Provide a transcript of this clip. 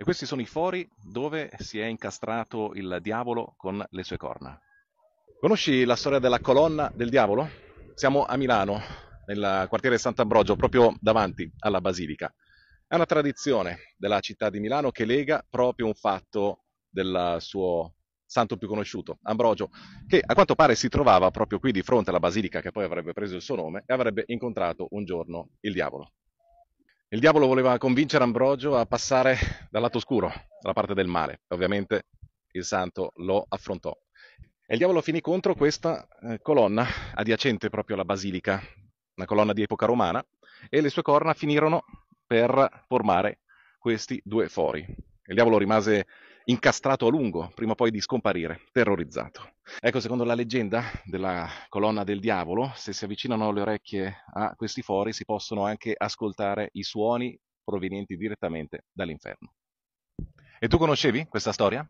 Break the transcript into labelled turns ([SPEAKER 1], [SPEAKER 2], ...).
[SPEAKER 1] E questi sono i fori dove si è incastrato il diavolo con le sue corna. Conosci la storia della colonna del diavolo? Siamo a Milano, nel quartiere Sant'Ambrogio, proprio davanti alla Basilica. È una tradizione della città di Milano che lega proprio un fatto del suo santo più conosciuto, Ambrogio, che a quanto pare si trovava proprio qui di fronte alla basilica che poi avrebbe preso il suo nome e avrebbe incontrato un giorno il diavolo. Il diavolo voleva convincere Ambrogio a passare dal lato scuro, dalla parte del male. Ovviamente il santo lo affrontò. E il diavolo finì contro questa eh, colonna adiacente proprio alla basilica, una colonna di epoca romana, e le sue corna finirono per formare questi due fori. Il diavolo rimase incastrato a lungo, prima o poi di scomparire, terrorizzato. Ecco, secondo la leggenda della colonna del diavolo, se si avvicinano le orecchie a questi fori si possono anche ascoltare i suoni provenienti direttamente dall'inferno. E tu conoscevi questa storia?